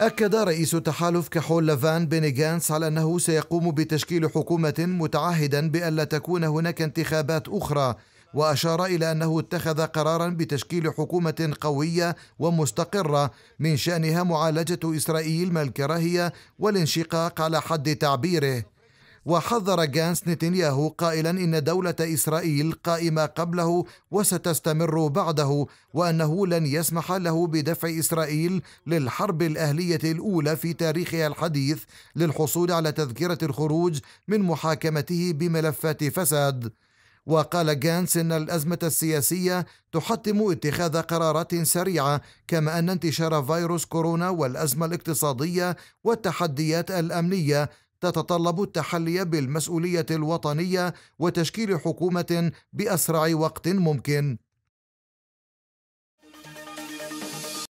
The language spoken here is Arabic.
أكد رئيس التحالف كحول لافان بيني جانس على أنه سيقوم بتشكيل حكومة متعهدا بألا تكون هناك انتخابات أخرى وأشار إلى أنه اتخذ قرارا بتشكيل حكومة قوية ومستقرة من شأنها معالجة إسرائيل ما الكراهية والانشقاق على حد تعبيره وحذر جانس نتنياهو قائلا إن دولة إسرائيل قائمة قبله وستستمر بعده وأنه لن يسمح له بدفع إسرائيل للحرب الأهلية الأولى في تاريخها الحديث للحصول على تذكرة الخروج من محاكمته بملفات فساد وقال جانس ان الازمه السياسيه تحتم اتخاذ قرارات سريعه كما ان انتشار فيروس كورونا والازمه الاقتصاديه والتحديات الامنيه تتطلب التحلي بالمسؤوليه الوطنيه وتشكيل حكومه باسرع وقت ممكن